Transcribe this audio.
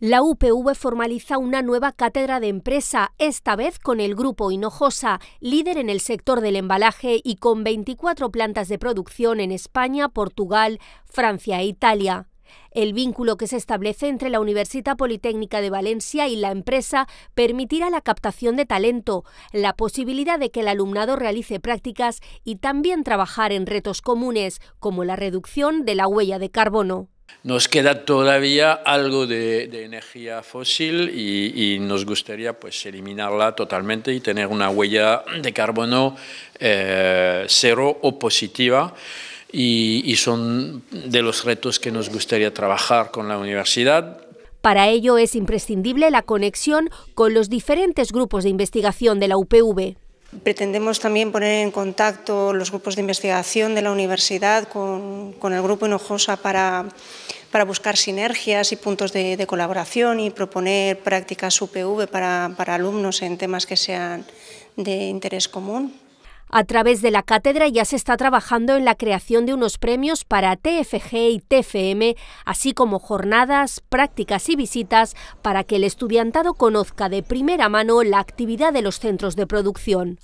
La UPV formaliza una nueva cátedra de empresa, esta vez con el grupo Hinojosa, líder en el sector del embalaje y con 24 plantas de producción en España, Portugal, Francia e Italia. El vínculo que se establece entre la Universidad Politécnica de Valencia y la empresa permitirá la captación de talento, la posibilidad de que el alumnado realice prácticas y también trabajar en retos comunes, como la reducción de la huella de carbono. Nos queda todavía algo de, energía fósil y, nos gustaría pues, eliminarla totalmente y tener una huella de carbono eh, cero o positiva. Y, y son de los retos que nos gustaría trabajar con la universidad, para ello es imprescindible la conexión con los diferentes grupos de investigación de la UPV. Pretendemos también poner en contacto los grupos de investigación de la universidad con, el grupo Hinojosa para, buscar sinergias y puntos de, colaboración y proponer prácticas UPV para alumnos en temas que sean de interés común. A través de la cátedra ya se está trabajando en la creación de unos premios para TFG y TFM, así como jornadas, prácticas y visitas para que el estudiantado conozca de primera mano la actividad de los centros de producción.